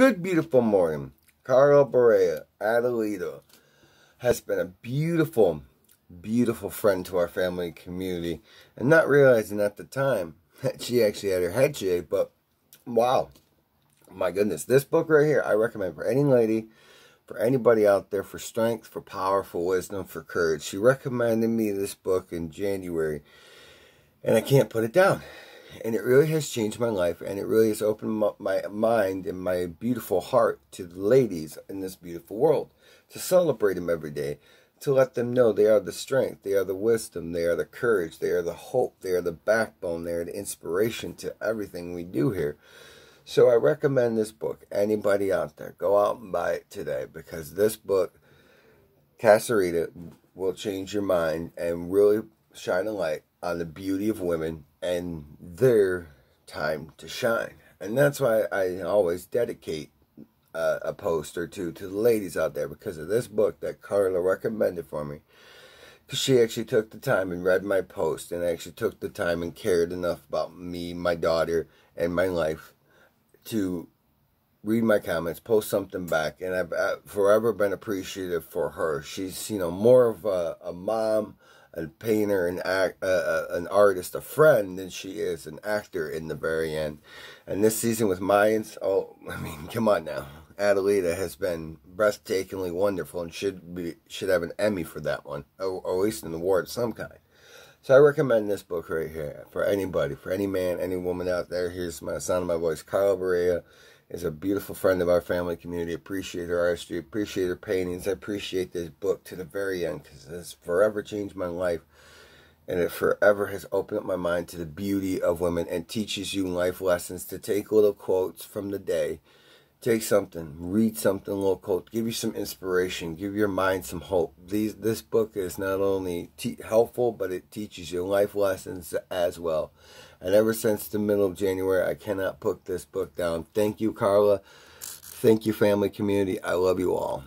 Good, beautiful morning. Carl Barea, Adelita, has been a beautiful, beautiful friend to our family community. And not realizing at the time that she actually had her head shaved, but wow, my goodness. This book right here, I recommend for any lady, for anybody out there, for strength, for power, for wisdom, for courage. She recommended me this book in January, and I can't put it down and it really has changed my life and it really has opened my mind and my beautiful heart to the ladies in this beautiful world to celebrate them every day to let them know they are the strength they are the wisdom they are the courage they are the hope they are the backbone they are the inspiration to everything we do here so i recommend this book anybody out there go out and buy it today because this book casserita will change your mind and really shine a light on the beauty of women and their time to shine. And that's why I always dedicate a post or two to the ladies out there because of this book that Carla recommended for me. Because she actually took the time and read my post and actually took the time and cared enough about me, my daughter, and my life to read my comments, post something back, and I've, I've forever been appreciative for her. She's you know more of a, a mom, a painter, an act, uh, an artist, a friend than she is an actor in the very end. And this season with Mayans, oh, I mean, come on now, Adelita has been breathtakingly wonderful and should be should have an Emmy for that one, or, or at least an award of some kind. So I recommend this book right here for anybody, for any man, any woman out there. Here's my sound of my voice, Kyle Berea is a beautiful friend of our family community. Appreciate her artistry, appreciate her paintings. I appreciate this book to the very end because it's forever changed my life. And it forever has opened up my mind to the beauty of women and teaches you life lessons to take little quotes from the day take something, read something local, give you some inspiration, give your mind some hope. These this book is not only helpful, but it teaches you life lessons as well. And ever since the middle of January, I cannot put this book down. Thank you, Carla. Thank you, family community. I love you all.